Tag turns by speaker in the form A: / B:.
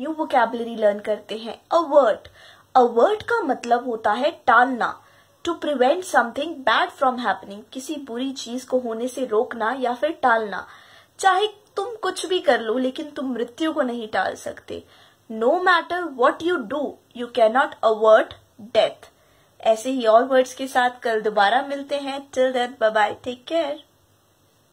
A: new vocabulary learn करते हैं avert avert का मतलब होता है टालना to prevent something bad from happening किसी बुरी चीज को होने से रोकना या फिर टालना चाहे तुम कुछ भी कर लो लेकिन तुम मृत्यु को नहीं टाल सकते no matter what you do you cannot avert death ऐसे ही और वर्ड्स के साथ कल दोबारा मिलते हैं till then bye bye take care